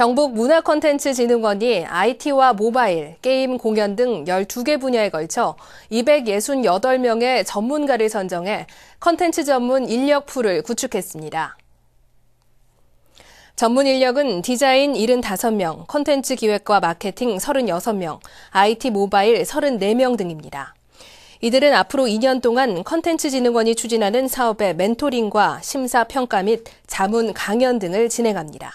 경북 문화콘텐츠진흥원이 IT와 모바일, 게임 공연 등 12개 분야에 걸쳐 268명의 전문가를 선정해 콘텐츠 전문 인력 풀을 구축했습니다. 전문 인력은 디자인 75명, 콘텐츠 기획과 마케팅 36명, IT 모바일 34명 등입니다. 이들은 앞으로 2년 동안 콘텐츠진흥원이 추진하는 사업의 멘토링과 심사평가 및 자문 강연 등을 진행합니다.